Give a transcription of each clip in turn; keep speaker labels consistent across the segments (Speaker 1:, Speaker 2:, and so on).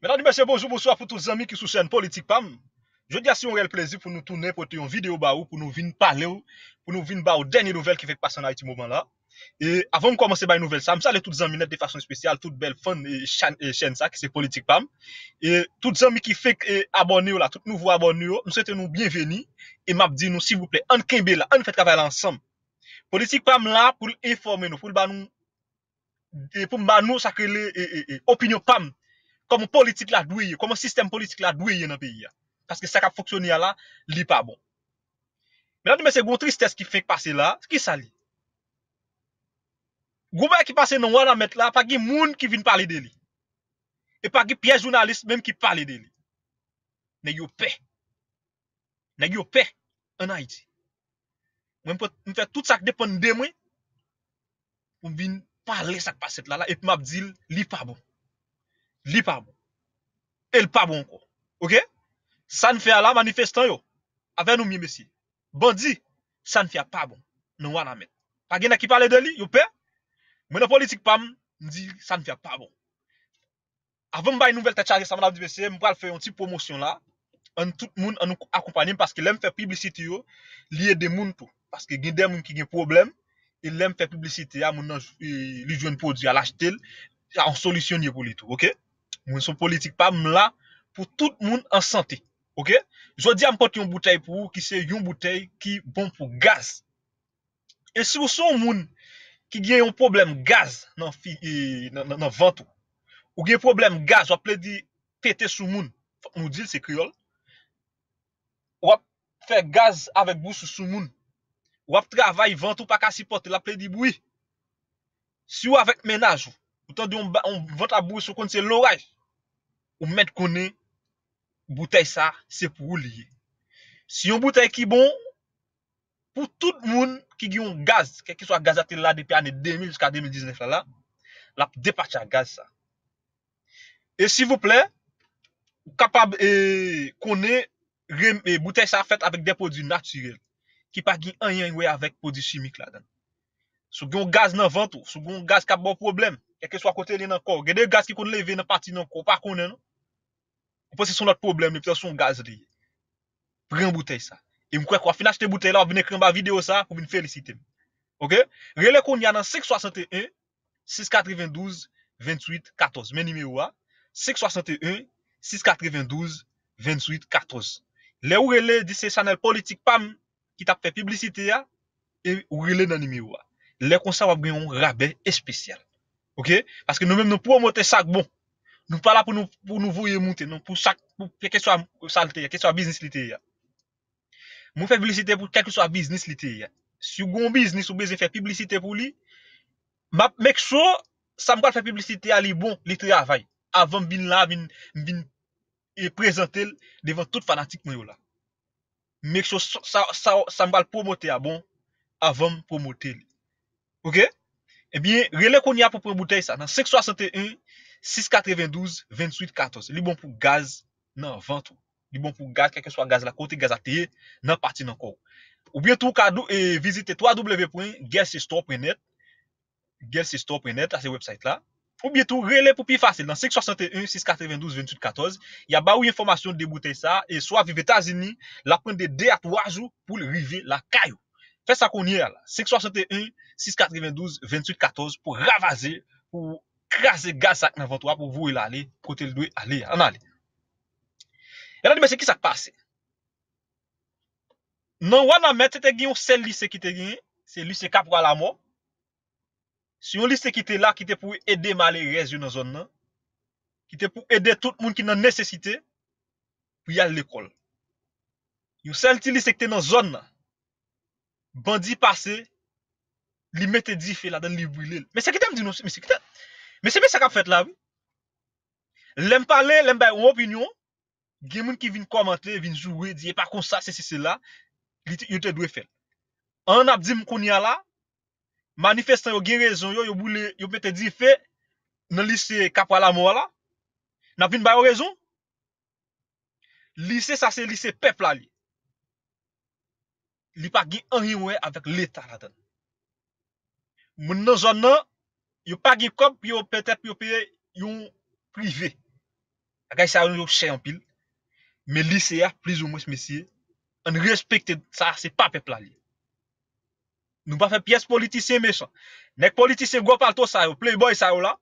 Speaker 1: Mè nan di mèche, bonjou, bonjou apou tout zanmi ki sou chèn politik pam. Jè di asè yon real plezi pou nou tounè, pou tè yon video ba ou, pou nou vin pale ou, pou nou vin ba ou denye nouvel ki fèk pasanay ti mouman la. E avon mè komanse ba yon nouvel sam, sa lè tout zanmi net de fasyon spesyal, tout bel fan chèn sa ki se politik pam. E tout zanmi ki fèk abonye ou la, tout nouvo abonye ou, nou sète nou bienveni, e map di nou sivouple, an kembe la, an fèk kavay la ansam. Politik pam la pou l'informe nou, pou l'banou, pou l'banou sakrele Komo politik la dweye, komo sistem politik la dweye nan peyi ya. Paske sak ap foksyoniya la, li pa bon. Men la di mese gwo tristese ki fek pase la, ki sa li. Gwo mwen ki pase nan wana met la, pa gi moun ki vin pale de li. E pa gi piye jounalist menm ki pale de li. Ne yo pe. Ne yo pe anay ti. Mwen mwen fek tout sak depon ndemwe. Mwen vin pale sak pase la, la epi mabdil, li pa bon. li pas bon. Elle pas bon encore. OK Ça ne fait à la manifestant yo. Avec nous mes messieurs. dit, ça ne fait pas bon. Nous on mettre. Pas qui parle de lui, yo père. Mais la politique pas dit ça ne fait pas bon. Avant de faire une nouvelle tâche chargée, ça m'a dit, monsieur, je vais faire une petite promotion là. en tout le monde nous accompagne parce que aime faire publicité, lié des gens tout. Parce que il y a des gens qui ont des problèmes, et l'aime faire publicité, à un produit à il a en solution pour les tout. OK? Moun sou politik pa mla pou tout moun an sante. Ok? Jwa di an pot yon boutei pou ki se yon boutei ki bon pou gaz. E sou sou moun ki gen yon problem gaz nan e, vantou. Ou gen problem gaz wap le di pete sou moun. Mou dil se kriol. Wap fe gaz avèk bousou sou moun. Wap travay vantou pa kasi potel ap le di bousou. Si wavèk menaj ou. Woutan di yon vantabousou kon se loraj. ou met kone butey sa se pou ou liye. Si yon butey ki bon, pou tout moun ki gion gaz, ke ki swa gaz ati la depi ane 2000-2019 la, la depa chan gaz sa. E si vouple, ou kapab kone butey sa fèt avèk depo di natirel, ki pa gion anye anwe avèk po di shimik la. Sou gion gaz nan vantou, sou gion gaz kap bo problem, e ke swa kote li nan kor, gede gaz ki kon leve nan pati nan kor, pa konen nou, Ou pou se son lòt problem, lè pou se son gaz li. Pren bouteille sa. E mkwe kwa finas te bouteille la, wap bin ekren ba video sa pou bin felisite. Ok? Relè kon yana 561-692-2814. Men nime wwa, 561-692-2814. Lè ou relè di se sanel politik pam, ki tap pe publicite ya, e ou relè nan nime wwa. Lè kon sa wap gen yon rabè espesyal. Ok? Paske nou men nou pou wote sak bon. Nou pa la pou nou vouye moun te, nou pou kè kè swa sal te ya, kè swa biznis li te ya. Moun fèk bisnis te pou kè kè swa biznis li te ya. Si yo goun biznis, ou bezè fèk bisnis te pou li, map mèk so, sa mgal fèk bisnis te a li bon, li te ya vay. Avèm bin la, bin, bin, e prezante l, devèm tout fanatik mwen yo la. Mèk so, sa mgal promote a bon, avèm promote li. Ok? Ebyen, eh rele kon ya pou prèm boutey sa, nan 561, 6,92, 28,14. Li bon pou gaz nan vantou. Li bon pou gaz, kèkè so a gaz la konti gaz a teye nan pati nan kou. Ou bietou, kado, e vizite to a w.guelcestore.net Guelcestore.net, a se website la. Ou bietou, rele pou pi fase. Nan 5,61, 6,92, 28,14. Ya ba ou yi informasyon de boute sa. E so a vive ta zini, la pwende de atwajou pou li rive la kayou. Fè sa konye ala. 5,61, 6,92, 28,14. Pou ravaze pou... krase gaz sak nan vantwa pou vou il a li, kote l dwi a li, an a li. Yon an di mese ki sak pase. Nan wana met, te te gen yon sel lise ki te gen, se lise kap wala mou, si yon lise ki te la, ki te pou ede male rezyon nan zon nan, ki te pou ede tout moun ki nan nesesite, pou yal l ekol. Yon sel ti lise ki te nan zon nan, bandi pase, li met te di fe la, dan li bwile. Mese ki te mdi nou, mese ki te, Mè se mè se kap fèt la, wè? Lèm pale, lèm bay wò vinyon, gen moun ki vin komante, vin jou wè, diye pa kon sa se si se la, yote dwe fèl. An ap di mkoun ya la, manifestan yo gen rezon, yo mwè te di fè, nan lise kap wala mwa la, nan vin bay wò rezon, lise sa se lise pep la li. Li pa gen anri wè avèk lè ta la ten. Mwen nan zon nan, Il pas gen pas pour yo peut-être pour payer yon privé. Gars ça yo chers en pile. Mais lycéens, plus ou moins messieurs, on respecte ça, c'est pas peuple là. Nous pas faire pièce politicien méchant. ne politicien pas palto ça yo, playboy ça yo là.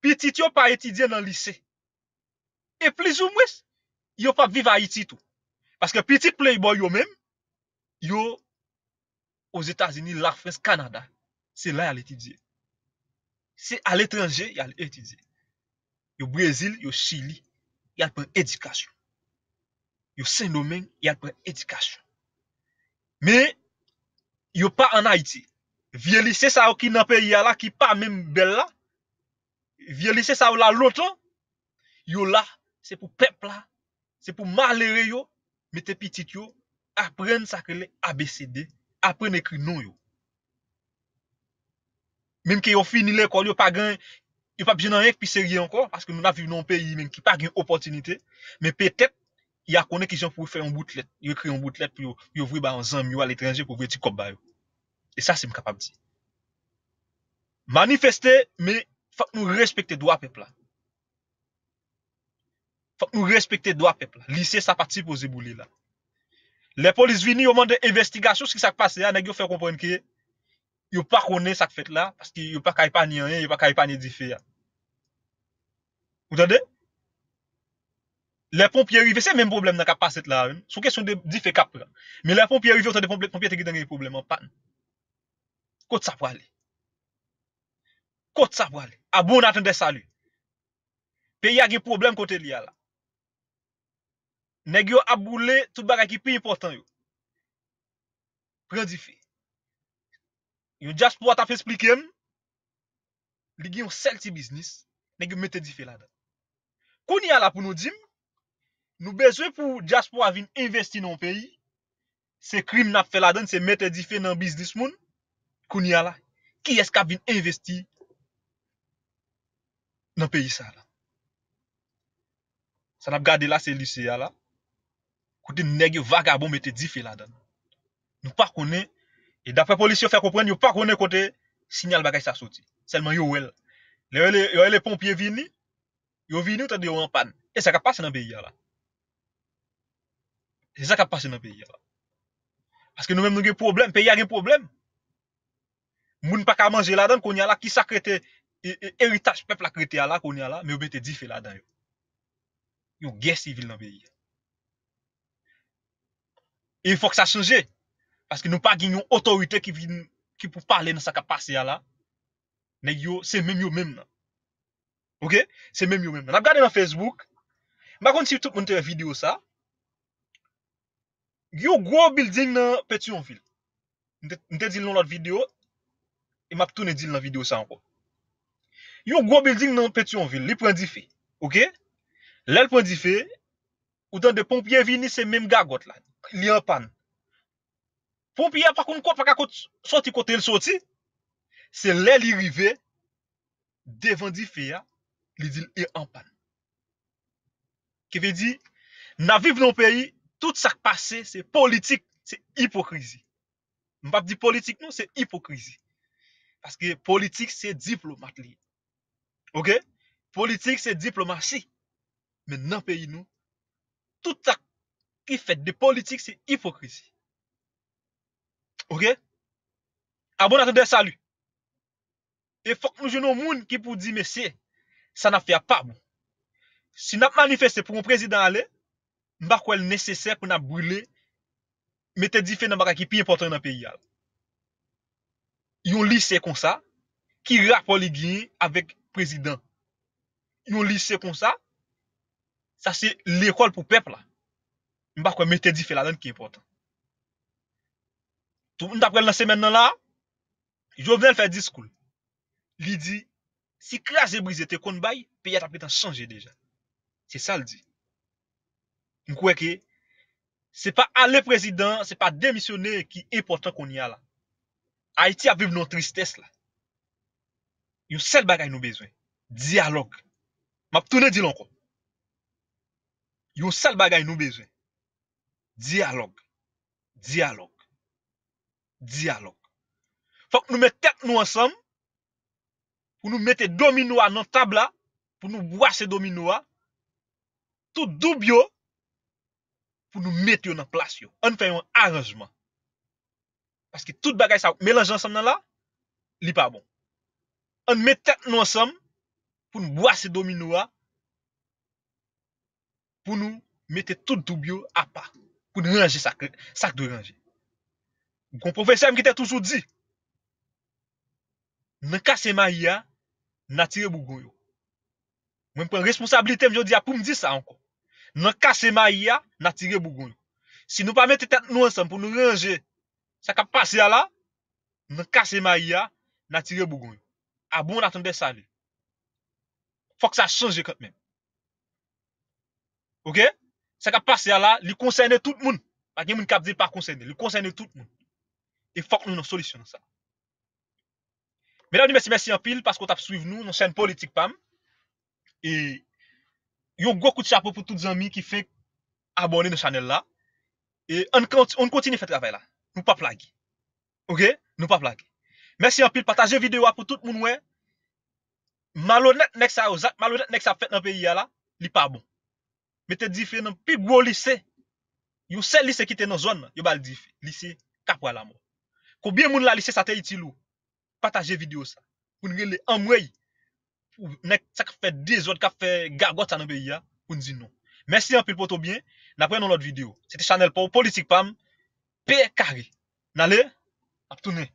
Speaker 1: Petit sont pas étudiés dans lycée. Et plus ou moins vivent pas à Haïti tout. Parce que petit playboy yo même yo aux États-Unis, la France, Canada, c'est là à l'étudier. Se al etranje, yal etize. Yo Brezil, yo Chili, yal pre edikasyon. Yo Saint-Domingue, yal pre edikasyon. Me, yo pa an Haiti. Vye lise sa ou ki na pe yala ki pa men bella. Vye lise sa ou la loto. Yo la, se pou pepla. Se pou malere yo. Met te pitit yo. Aprene sakrele ABCD. Aprene ekri non yo. Mem ke yo finile kol, yo pa gen, yo pa biye nan yek pi serye anko, paske nou na vi nou an peyi men, ki pa gen opotinite, men petep, ya konen ki jan pou fè yon boutlet, yon kre yon boutlet pou yon vwe ba an zanm yo al etranje pou vwe ti kop ba yo. E sa se m kapab ti. Manifeste, men, fak nou respekte doa pepla. Fak nou respekte doa pepla. Lise sa pati pou zebou li la. Le polis vini, yo mande investigasyon, sik sa kpase ya, nek yo fè kompwen kiye, Yo pa kone sak fet la, paski yo pa kay pa ni anye, yo pa kay pa ni dife ya. Ote de? Le pompier yive, se menm problem nan ka paset la, sou kesyon de dife kapre. Me le pompier yive, ote de pompier te giden gen yon problem an pan. Kote sap wale. Kote sap wale. Abou ah nan bon, atende salu. Pe yage problem kote liya la. Neg yo abou le, tout bagay ki pi important yo. Pre di fe. Yon Jaspo wat ap esplikem, li gen yon sel ti biznis, negi metedife la dan. Kouni ala pou nou dim, nou bezwe pou Jaspo avin investi nan peyi, se krim nap feladan, se metedife nan biznis moun, kouni ala, ki eska avin investi nan peyi sa la. San ap gade la se lise ya la, kouten negi vagabon metedife la dan. Nou pa konen E dapre polisyon fè koupren, yo pa kone kote, sinyal bagay sa soti. Selman yo wèl. Yo wèl e pompye vini, yo vini ou tade yo wèl anpan. E zaka passe nan beyi ya la. E zaka passe nan beyi ya la. Aske nou mèm nou gen problem, pe yag gen problem. Moun pa ka manje la dan konya la, ki sakre te, eritaj pepl akrete ya la konya la, me wèl te dife la dan yo. Yo gesi vil nan beyi ya. E yon fòk sa chanje. parce que nous pas gagnons autorité qui pour parler dans ce capacité passé là mais yo c'est même yo même OK c'est même yo même n'a regardé dans Facebook par contre si tout le la vidéo ça yo gros building dans Petionville on te dit dans l'autre vidéo et m'a tourné dit dans la vidéo ça encore yo gros building dans Petionville ville, prend dit fait OK l'elle prend dit ou dans des pompiers vini c'est même gars. là il n'y a en panne Pompi ya pakoun kwa pakakot soti kote l soti, se lè li rive devan di feya li dil e anpan. Ki ve di, nan viv nan peyi, tout sak pase, se politik, se hipokrizi. Mbap di politik nou, se hipokrizi. Aske politik se diplomat li. Ok? Politik se diplomati. Men nan peyi nou, tout sak ki fet de politik se hipokrizi. A bon atende, salu. E fok nou jounou moun ki pou di mesè, sa na fè a pabou. Si nap manifeste pou moun prezident ale, mbak wèl nesesè pou nan brilè metè di fè nan baka ki pi importan nan pey yal. Yon lise kon sa, ki rapol li gwenye avèk prezident. Yon lise kon sa, sa se l'ekol pou pep la. Mbak wèl metè di fè la den ki importan. Tou moun ta prel nan semen nan la, jo ven fè diskoul. Li di, si krasè brizè te kon bay, pe yat apre tan chanje deja. Se sa l di. Mkwe ke, se pa ale prezident, se pa demisyonè ki e portan kon ya la. Haiti ap vev nan tristès la. Yon sel bagay nou bezwen. Dialogue. Map tounè di lankon. Yon sel bagay nou bezwen. Dialogue. Dialogue. Dialogue Fak nou mette nou ansam Pou nou mette domino a nan tabla Pou nou bwase domino a Tout doubyo Pou nou mette yo nan plasyon An fayon aranjman Paske tout bagay sa wak Melanje ansam nan la Li pa bon An mette nou ansam Pou nou bwase domino a Pou nou mette tout doubyo A pa Pou nou ranje sak do ranje Goun profese m ki te toujou di. N kase ma ya, na tire bougon yo. Mwen pren responsabilite m jodi apou m di sa ankon. N kase ma ya, na tire bougon yo. Si nou pa mette tet nou ansan pou nou ranger, sa kap pase ya la, n kase ma ya, na tire bougon yo. Abou n atende sa li. Fok sa chanje kote men. Ok? Sa kap pase ya la, li konseyne tout moun. Pa gen moun kap di pa konseyne. Li konseyne tout moun. E fok nou nou solisyon nou sa. Mèdame nou mèsi mèsi an pil paskou tap suiv nou nou chèn politik pam. E yon gwo kouti apopou tout zanmi ki fe abone nou chanel la. E an kontini fèt rave la. Nou pa plagi. Ok? Nou pa plagi. Mèsi an pil pataje videwa pou tout moun wè. Malou net nek sa ap fèt nan peyi ya la, li pa bon. Mète di fè nan pi gwo lise. Yon se lise ki te nan zon, yon bal di fè. Lise kapwa la mò. Koubyen moun la lise sa te itilou, pataje video sa. Koun gen le amwey, ou nek sa ka fe dezod ka fe gagot sa nou beya, koun zin nou. Mersi anpil poto byen, napwen nou lot video. Sete chanel pou politik pam, pe kage. Nale, aptounen.